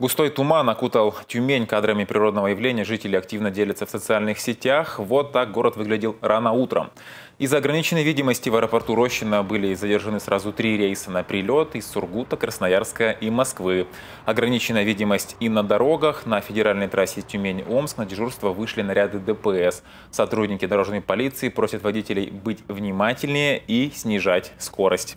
Густой туман окутал Тюмень кадрами природного явления. Жители активно делятся в социальных сетях. Вот так город выглядел рано утром. Из-за ограниченной видимости в аэропорту Рощина были задержаны сразу три рейса на прилет из Сургута, Красноярска и Москвы. Ограниченная видимость и на дорогах. На федеральной трассе Тюмень-Омск на дежурство вышли наряды ДПС. Сотрудники дорожной полиции просят водителей быть внимательнее и снижать скорость.